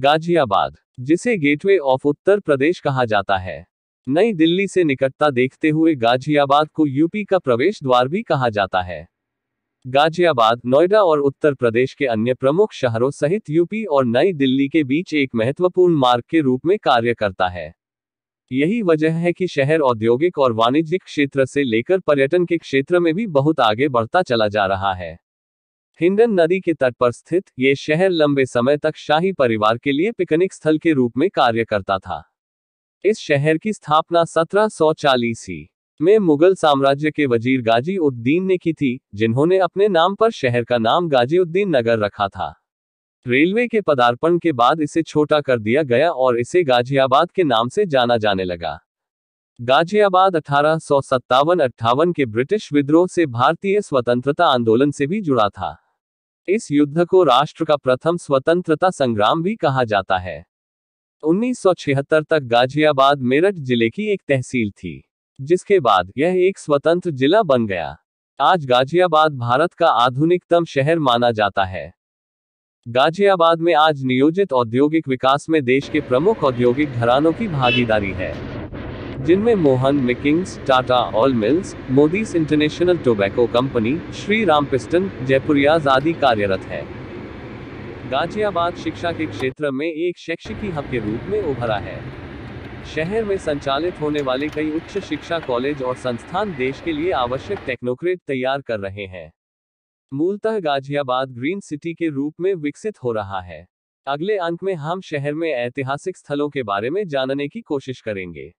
गाजियाबाद जिसे gateway of उत्तर प्रदेश कहा जाता है नई दिल्ली से निकटता देखते हुए गाजियाबाद को यूपी का प्रवेश द्वार भी कहा जाता है गाजियाबाद नोएडा और उत्तर प्रदेश के अन्य प्रमुख शहरों सहित यूपी और नई दिल्ली के बीच एक महत्वपूर्ण मार्ग के रूप में कार्य करता है यही वजह है कि शहर औद्योगिक और वाणिज्यिक क्षेत्र से लेकर पर्यटन के क्षेत्र में भी बहुत आगे बढ़ता चला जा रहा है हिंडन नदी के तट पर स्थित ये शहर लंबे समय तक शाही परिवार के लिए पिकनिक स्थल के रूप में कार्य करता था इस शहर की स्थापना 1740 सौ में मुगल साम्राज्य के वजीर गाजी उद्दीन ने की थी जिन्होंने अपने नाम पर शहर का नाम गाजी उद्दीन नगर रखा था रेलवे के पदार्पण के बाद इसे छोटा कर दिया गया और इसे गाजियाबाद के नाम से जाना जाने लगा गाजियाबाद अठारह सौ के ब्रिटिश विद्रोह से भारतीय स्वतंत्रता आंदोलन से भी जुड़ा था इस युद्ध को राष्ट्र का प्रथम स्वतंत्रता संग्राम भी कहा जाता है 1976 तक गाजियाबाद मेरठ जिले की एक तहसील थी जिसके बाद यह एक स्वतंत्र जिला बन गया आज गाजियाबाद भारत का आधुनिकतम शहर माना जाता है गाजियाबाद में आज नियोजित औद्योगिक विकास में देश के प्रमुख औद्योगिक घरानों की भागीदारी है जिनमें Mohan Meakins Tata oil mills मोदीस international tobacco company Shri Ram piston जयपुरियाज आदि कार्यरत है गाजियाबाद शिक्षा के क्षेत्र में एक शैक्षिकी हब के रूप में उभरा है शहर में संचालित होने वाले कई उच्च शिक्षा कॉलेज और संस्थान देश के लिए आवश्यक टेक्नोक्रेट तैयार कर रहे हैं मूलतः गाजियाबाद ग्रीन सिटी के रूप में विकसित हो रहा है अगले अंक में हम शहर में ऐतिहासिक स्थलों के बारे में जानने की कोशिश करेंगे